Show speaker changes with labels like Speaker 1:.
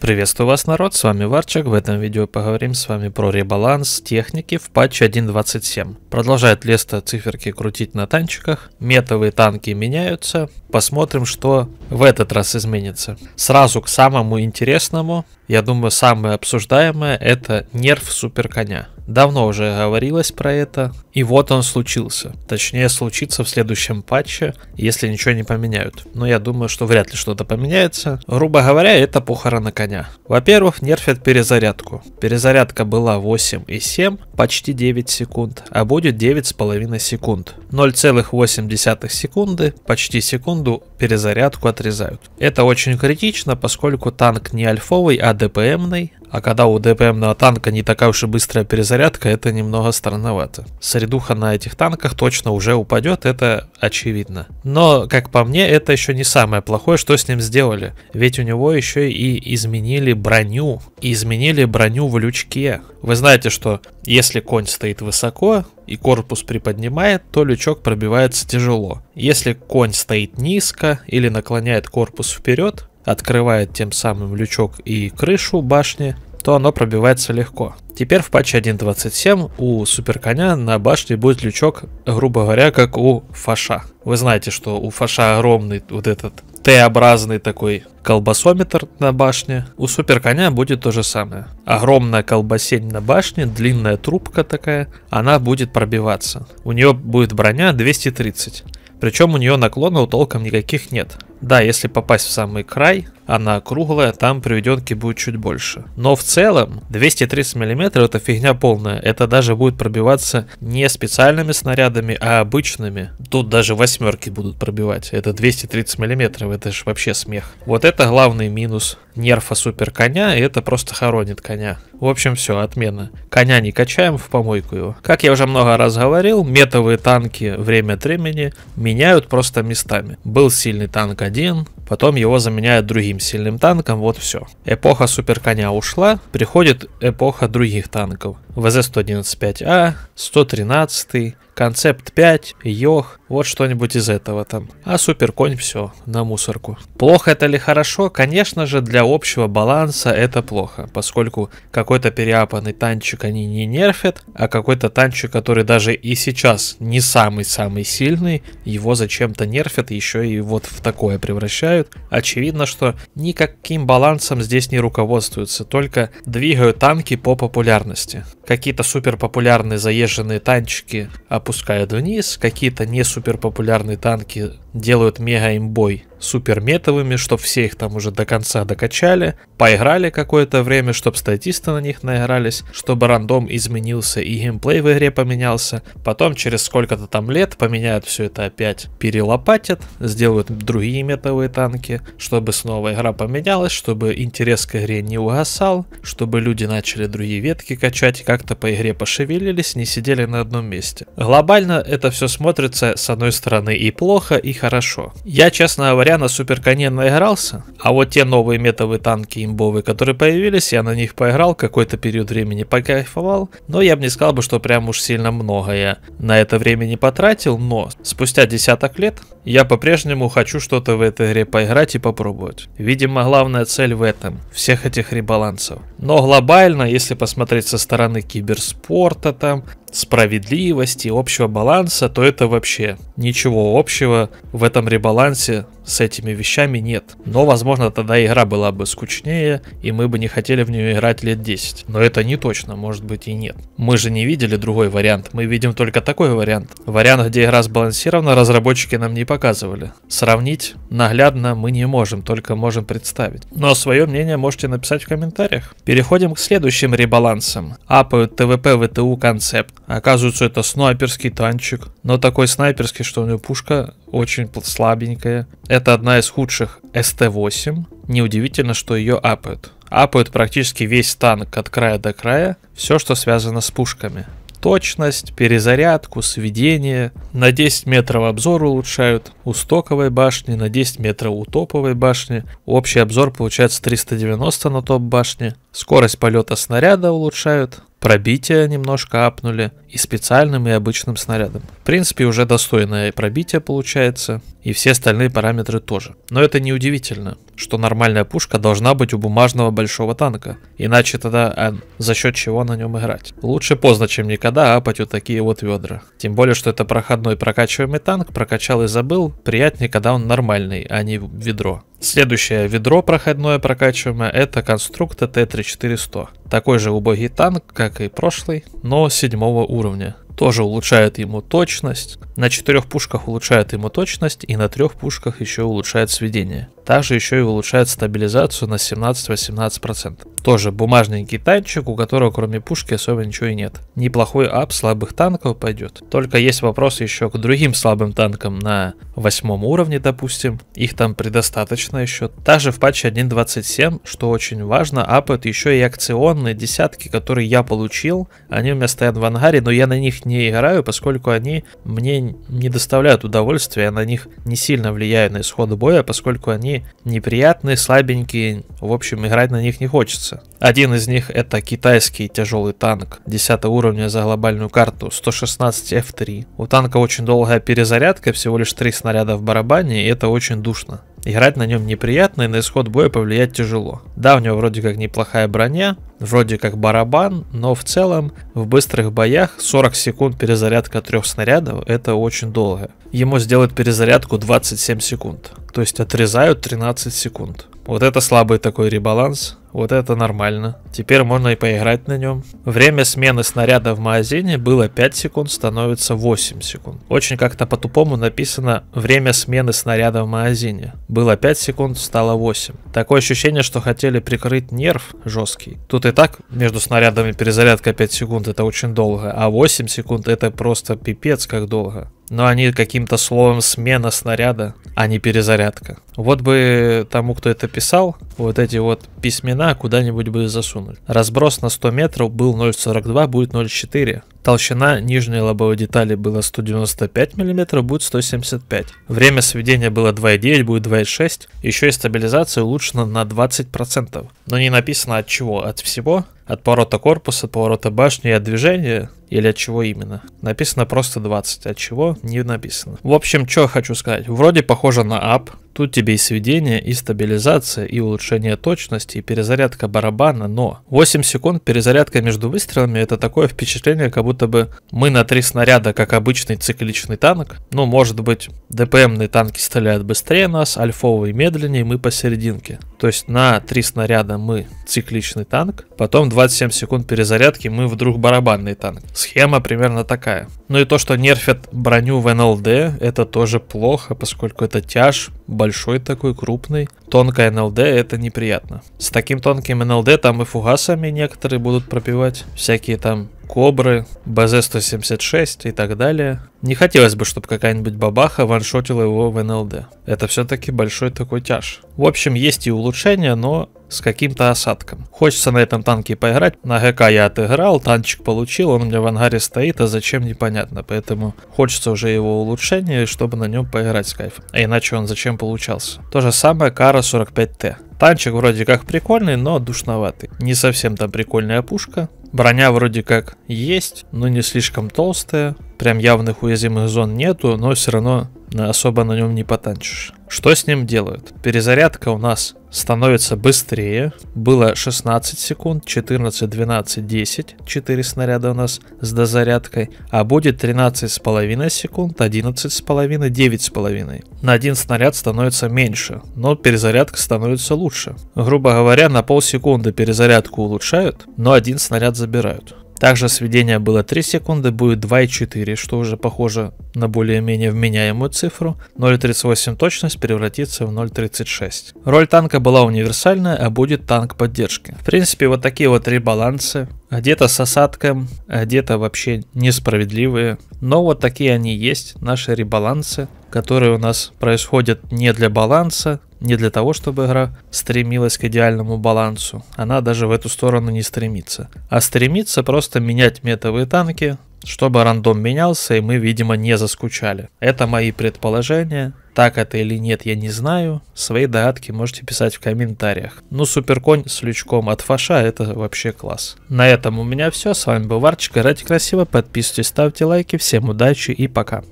Speaker 1: Приветствую вас, народ, с вами Варчик. В этом видео поговорим с вами про ребаланс техники в патче 1.27. Продолжает Леста циферки крутить на танчиках, метовые танки меняются. Посмотрим, что в этот раз изменится. Сразу к самому интересному, я думаю, самое обсуждаемое, это нерв суперконя. Давно уже говорилось про это, и вот он случился. Точнее, случится в следующем патче, если ничего не поменяют. Но я думаю, что вряд ли что-то поменяется. Грубо говоря, это похорона коня. Во-первых, нерфят перезарядку. Перезарядка была 8,7, почти 9 секунд, а будет 9,5 секунд. 0,8 секунды, почти секунду перезарядку отрезают. Это очень критично, поскольку танк не альфовый, а ДПМный, а когда у ДПМного танка не такая уж и быстрая перезарядка, это немного странновато. Средуха на этих танках точно уже упадет, это очевидно. Но, как по мне, это еще не самое плохое, что с ним сделали. Ведь у него еще и изменили броню. изменили броню в лючке. Вы знаете, что если конь стоит высоко, и корпус приподнимает, то лючок пробивается тяжело. Если конь стоит низко или наклоняет корпус вперед, открывает тем самым лючок и крышу башни, то оно пробивается легко. Теперь в патче 1.27 у суперконя на башне будет лючок, грубо говоря, как у фаша. Вы знаете, что у фаша огромный вот этот Т-образный такой колбасометр на башне. У суперконя будет то же самое. Огромная колбасень на башне, длинная трубка такая, она будет пробиваться. У нее будет броня 230. Причем у нее наклонов толком никаких нет. Да, если попасть в самый край, она круглая, там приведенки будет чуть больше. Но в целом 230 мм это фигня полная. Это даже будет пробиваться не специальными снарядами, а обычными. Тут даже восьмерки будут пробивать. Это 230 мм, это же вообще смех. Вот это главный минус нерфа супер коня, и это просто хоронит коня. В общем, все, отмена. Коня не качаем в помойку его. Как я уже много раз говорил, метовые танки время от времени меняют просто местами. Был сильный танк один, потом его заменяют другим таким сильным танком, вот все. Эпоха суперконя ушла, приходит эпоха других танков. вз 115 а 113, Концепт 5, Йох, вот что-нибудь из этого там. А суперконь все, на мусорку. Плохо это ли хорошо? Конечно же, для общего баланса это плохо, поскольку какой-то переапанный танчик они не нерфят, а какой-то танчик, который даже и сейчас не самый-самый сильный, его зачем-то нерфят, еще и вот в такое превращают. Очевидно, что никаким балансом здесь не руководствуются, только двигают танки по популярности. Какие-то супер популярные заезженные танчики опускают вниз, какие-то не супер популярные танки делают мега имбой супер метовыми, чтобы все их там уже до конца докачали, поиграли какое-то время, чтобы статисты на них наигрались, чтобы рандом изменился и геймплей в игре поменялся. Потом через сколько-то там лет поменяют все это опять, перелопатят, сделают другие метовые танки, чтобы снова игра поменялась, чтобы интерес к игре не угасал, чтобы люди начали другие ветки качать, как-то по игре пошевелились, не сидели на одном месте. Глобально это все смотрится с одной стороны и плохо, и хорошо. Я, честно говоря, на суперконе наигрался, а вот те новые метовые танки имбовые, которые появились, я на них поиграл какой-то период времени, покайфовал, но я бы не сказал бы, что прям уж сильно много я на это время не потратил, но спустя десяток лет я по-прежнему хочу что-то в этой игре поиграть и попробовать. Видимо, главная цель в этом, всех этих ребалансов. Но глобально, если посмотреть со стороны киберспорта там, справедливости, общего баланса, то это вообще ничего общего в этом ребалансе с этими вещами нет. Но, возможно, тогда игра была бы скучнее, и мы бы не хотели в нее играть лет 10. Но это не точно, может быть и нет. Мы же не видели другой вариант, мы видим только такой вариант. Вариант, где игра сбалансирована, разработчики нам не показывали. Сравнить наглядно мы не можем, только можем представить. Но свое мнение можете написать в комментариях. Переходим к следующим ребалансам. Апают ТВП ВТУ концепт. Оказывается, это снайперский танчик, но такой снайперский, что у него пушка очень слабенькая это одна из худших СТ-8. Неудивительно, что ее апают. Апают практически весь танк от края до края, все, что связано с пушками. Точность, перезарядку, сведение. На 10 метров обзор улучшают. У стоковой башни, на 10 метров у топовой башни. Общий обзор получается 390 на топ башне, Скорость полета снаряда улучшают, пробитие немножко апнули и специальным и обычным снарядом. В принципе, уже достойное пробитие получается, и все остальные параметры тоже. Но это не удивительно, что нормальная пушка должна быть у бумажного большого танка, иначе тогда а, за счет чего на нем играть? Лучше поздно, чем никогда апать вот такие вот ведра. Тем более, что это проходной прокачиваемый танк, прокачал и забыл, приятнее, когда он нормальный, а не ведро. Следующее ведро проходное прокачиваемое это конструкта Т-3400. Такой же убогий танк, как и прошлый, но седьмого уровня. Тоже улучшает ему точность. На четырех пушках улучшает ему точность и на трех пушках еще улучшает сведение. Также еще и улучшает стабилизацию на 17-18%. Тоже бумажненький танчик, у которого кроме пушки особо ничего и нет. Неплохой ап слабых танков пойдет. Только есть вопрос еще к другим слабым танкам на восьмом уровне, допустим. Их там предостаточно еще. Также в патче 1.27, что очень важно, апают еще и акционные десятки, которые я получил. Они у меня стоят в ангаре, но я на них не играю, поскольку они мне не доставляют удовольствия. Я на них не сильно влияю на исход боя, поскольку они неприятные, слабенькие, в общем, играть на них не хочется. Один из них это китайский тяжелый танк 10 уровня за глобальную карту 116 F3. У танка очень долгая перезарядка, всего лишь 3 снаряда в барабане, и это очень душно. Играть на нем неприятно и на исход боя повлиять тяжело. Да, у него вроде как неплохая броня, вроде как барабан, но в целом в быстрых боях 40 секунд перезарядка трех снарядов это очень долго. Ему сделают перезарядку 27 секунд, то есть отрезают 13 секунд. Вот это слабый такой ребаланс, вот это нормально. Теперь можно и поиграть на нем. Время смены снаряда в магазине было 5 секунд, становится 8 секунд. Очень как-то по-тупому написано время смены снаряда в магазине. Было 5 секунд, стало 8. Такое ощущение, что хотели прикрыть нерв жесткий. Тут и так между снарядами перезарядка 5 секунд, это очень долго, а 8 секунд это просто пипец как долго но они каким-то словом смена снаряда, а не перезарядка. Вот бы тому, кто это писал, вот эти вот письмена куда-нибудь бы засунуть. Разброс на 100 метров был 0,42, будет 0,4. Толщина нижней лобовой детали была 195 мм, будет 175. Время сведения было 2,9, будет 2,6. Еще и стабилизация улучшена на 20%. Но не написано от чего, от всего от поворота корпуса, от поворота башни и от движения, или от чего именно. Написано просто 20, от чего не написано. В общем, что я хочу сказать. Вроде похоже на ап, Тут тебе и сведение, и стабилизация, и улучшение точности, и перезарядка барабана, но 8 секунд перезарядка между выстрелами это такое впечатление, как будто бы мы на 3 снаряда, как обычный цикличный танк. Ну, может быть, ДПМные танки стреляют быстрее нас, альфовые медленнее, мы посерединке. То есть на 3 снаряда мы цикличный танк, потом 27 секунд перезарядки мы вдруг барабанный танк. Схема примерно такая. Ну и то, что нерфят броню в НЛД, это тоже плохо, поскольку это тяж большой такой, крупный тонкое НЛД это неприятно. С таким тонким НЛД там и фугасами некоторые будут пробивать, всякие там Кобры, БЗ-176 и так далее. Не хотелось бы, чтобы какая-нибудь бабаха ваншотила его в НЛД. Это все-таки большой такой тяж. В общем, есть и улучшения, но с каким-то осадком. Хочется на этом танке поиграть. На ГК я отыграл, танчик получил, он у меня в ангаре стоит, а зачем непонятно. Поэтому хочется уже его улучшения, чтобы на нем поиграть с кайфом. А иначе он зачем получался. То же самое Кар Макара 45Т. Танчик вроде как прикольный, но душноватый. Не совсем там прикольная пушка. Броня вроде как есть, но не слишком толстая. Прям явных уязвимых зон нету, но все равно особо на нем не потанчишь. Что с ним делают? Перезарядка у нас становится быстрее. Было 16 секунд, 14, 12, 10, 4 снаряда у нас с дозарядкой, а будет 13,5 секунд, 11,5, 9,5. На один снаряд становится меньше, но перезарядка становится лучше. Грубо говоря, на полсекунды перезарядку улучшают, но один снаряд забирают. Также сведение было 3 секунды, будет 2,4, что уже похоже на более-менее вменяемую цифру. 0,38 точность превратится в 0,36. Роль танка была универсальная, а будет танк поддержки. В принципе, вот такие вот ребалансы. Где-то с осадком, а где-то вообще несправедливые. Но вот такие они есть, наши ребалансы, которые у нас происходят не для баланса, не для того, чтобы игра стремилась к идеальному балансу. Она даже в эту сторону не стремится. А стремится просто менять метовые танки, чтобы рандом менялся и мы, видимо, не заскучали. Это мои предположения. Так это или нет, я не знаю. Свои догадки можете писать в комментариях. Ну, суперконь с лючком от фаша, это вообще класс. На этом у меня все. С вами был Варчик. Играйте красиво, подписывайтесь, ставьте лайки. Всем удачи и пока.